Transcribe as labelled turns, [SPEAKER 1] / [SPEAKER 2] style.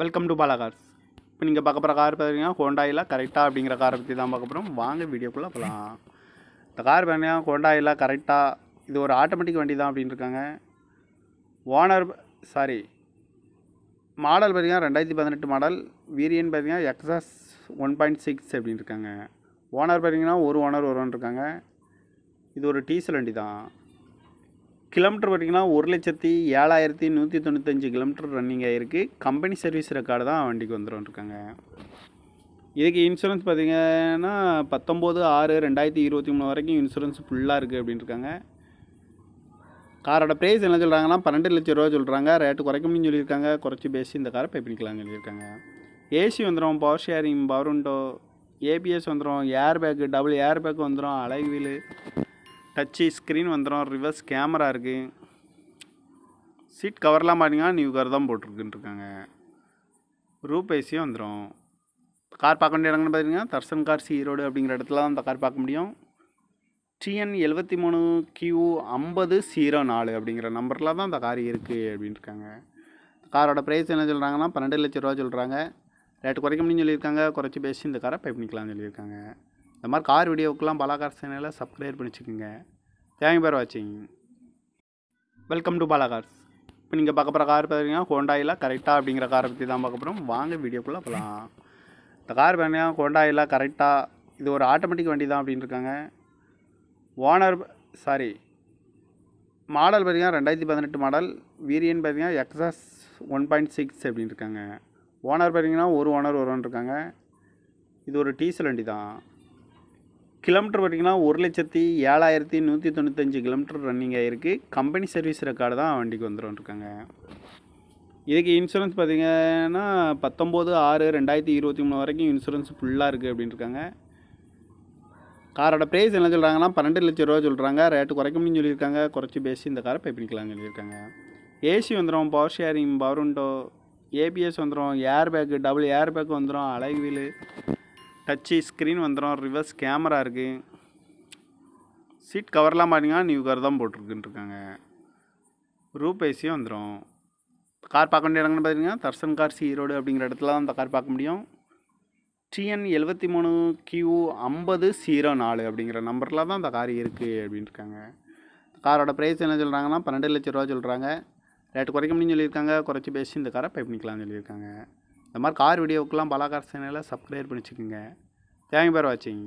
[SPEAKER 1] welcome to Bala cars இப்போ நீங்கள் பார்க்க போகிற கார் பார்த்தீங்கன்னா ஹோண்டாயில் கரெக்டாக அப்படிங்கிற காரை பற்றி தான் பார்க்க போகிறோம் வாங்க வீடியோக்குள்ளே போகலாம் இந்த கார் பார்த்தீங்கன்னா ஹோண்டாயில் கரெக்டாக இது ஒரு ஆட்டோமேட்டிக் வண்டி தான் அப்படின்னு இருக்காங்க ஓனர் சாரி மாடல் பார்த்திங்கன்னா ரெண்டாயிரத்தி பதினெட்டு மாடல் வீரியன் பார்த்திங்கன்னா எக்ஸாஸ் ஒன் பாயிண்ட் சிக்ஸ் அப்படின்னு இருக்காங்க ஓனர் பார்த்திங்கன்னா ஒரு ஓனர் ஒருவன் இருக்காங்க இது ஒரு டீசல் வண்டி தான் கிலோமீட்டர் பார்த்திங்கன்னா ஒரு லட்சத்தி ஏழாயிரத்தி நூற்றி தொண்ணூத்தஞ்சு கிலோமீட்டர் ரன்னிங் ஆகிருக்கு கம்பெனி சர்வீஸ் ரெக்கார்டு தான் வண்டிக்கு வந்துடும் இருக்காங்க இதுக்கு இன்சூரன்ஸ் பார்த்திங்கன்னா பத்தொம்போது ஆறு ரெண்டாயிரத்தி இருபத்தி மூணு வரைக்கும் இன்சூரன்ஸ் ஃபுல்லாக இருக்குது இருக்காங்க காரோட ப்ரைஸ் என்ன சொல்கிறாங்கன்னா பன்னெண்டு லட்ச ரூபா சொல்கிறாங்க ரேட்டு முடியும் சொல்லியிருக்காங்க குறைச்சி பேசி இந்த காரை பே பண்ணிக்கலாம் சொல்லியிருக்காங்க ஏசி வந்துடும் power steering power window ABS வந்துடும் air bag double air bag வந்துடும் அலைவீல் டச்சு ஸ்க்ரீன் வந்துடும் ரிவர்ஸ் கேமரா இருக்குது சீட் கவர்லாம் பார்த்தீங்கன்னா நியூ கார் தான் போட்டிருக்குன்ட்ருக்காங்க ரூப் ஏசியும் வந்துடும் கார் பார்க்க வேண்டிய இடங்கன்னு பார்த்தீங்கன்னா தர்சன் கார் சி ரோடு அப்படிங்கிற இடத்துல தான் அந்த கார் பார்க்க முடியும் டிஎன் எழுபத்தி மூணு கியூ ஐம்பது ஜீரோ நாலு அப்படிங்கிற நம்பரில் தான் அந்த கார் இருக்குது இருக்காங்க காரோட ப்ரைஸ் என்ன சொல்கிறாங்கன்னா பன்னெண்டு லட்ச ரூபா சொல்கிறாங்க ரேட்டு குறைக்க முடியும்னு சொல்லியிருக்காங்க குறைச்சி பேசி இந்த காரை பை பண்ணிக்கலாம்னு சொல்லியிருக்காங்க இந்த மாதிரி கார் வீடியோவுக்கெலாம் பலாகார் சேனலில் சப்ஸ்கிரைப் பண்ணி வச்சுக்கோங்க தேங்க் பேர் வாட்சிங் வெல்கம் டு பாலாகார்ஸ் இப்போ நீங்கள் பார்க்க போகிற கார் பார்த்தீங்கன்னா ஹோண்டாயில் கரெக்டாக அப்படிங்கிற காரை பற்றி தான் பார்க்க போகிறோம் வாங்க வீடியோக்குள்ளே போகலாம் இந்த கார் பார்த்தீங்கன்னா ஹோண்டாயில் கரெக்டாக இது ஒரு ஆட்டோமேட்டிக் வண்டி தான் அப்படின்னு இருக்காங்க ஓனர் சாரி மாடல் பார்த்திங்கன்னா ரெண்டாயிரத்தி பதினெட்டு மாடல் வீரியன் பார்த்திங்கன்னா எக்ஸஸ் ஒன் பாயிண்ட் சிக்ஸ் அப்படின்னு இருக்காங்க ஓனர் பார்த்திங்கன்னா ஒரு ஓனர் ஒருவன் இருக்காங்க இது ஒரு டீசல் வண்டி தான் கிலோமீட்டர் பார்த்திங்கன்னா ஒரு லட்சத்தி ஏழாயிரத்தி நூற்றி தொண்ணூத்தஞ்சு கிலோமீட்டர் ரன்னிங் ஆகிருக்கு கம்பெனி சர்வீஸ் ரெக்கார்டு தான் வண்டிக்கு வந்துடும் இருக்காங்க இதுக்கு இன்சூரன்ஸ் பார்த்திங்கன்னா பத்தொம்போது ஆறு ரெண்டாயிரத்தி இருபத்தி மூணு வரைக்கும் இன்சூரன்ஸ் ஃபுல்லாக இருக்குது அப்படின்னு இருக்காங்க காரோட ப்ரைஸ் என்ன சொல்கிறாங்கன்னா பன்னெண்டு லட்ச ரூபா சொல்கிறாங்க ரேட்டு குறைக்கணும்னு சொல்லியிருக்காங்க குறைச்சி பேசி இந்த காரை பே பண்ணிக்கலாம் சொல்லியிருக்காங்க ஏசி வந்துடும் power steering power window ABS வந்துடும் air bag double air bag வந்துடும் அழகு வீலு டச்சு ஸ்க்ரீன் வந்துடும் ரிவர்ஸ் கேமரா இருக்குது சீட் கவர்லாம் பார்த்தீங்கன்னா நியூ கார் தான் போட்டிருக்குன்ட்ருக்காங்க ரூப் ஏசியும் வந்துடும் கார் பார்க்க வேண்டிய இடங்கன்னு பார்த்தீங்கன்னா தர்சன் கார் சி ரோடு அப்படிங்கிற இடத்துல தான் அந்த கார் பார்க்க முடியும் டிஎன் எழுபத்தி மூணு கியூ ஐம்பது ஜீரோ நாலு அப்படிங்கிற நம்பரில் தான் அந்த கார் இருக்குது இருக்காங்க காரோட ப்ரைஸ் என்ன சொல்கிறாங்கன்னா பன்னெண்டு லட்ச ரூபா சொல்கிறாங்க ரேட்டு குறைக்க முடியும்னு சொல்லியிருக்காங்க குறைச்சி பேசி இந்த காரை பை பண்ணிக்கலாம்னு சொல்லியிருக்காங்க இந்த மாதிரி கார் வீடியோவுக்கெல்லாம் பலாகார் சேனலில் சப்ஸ்கிரைப் பண்ணி வச்சுக்கோங்க தேங்க் பேர் வாட்சிங்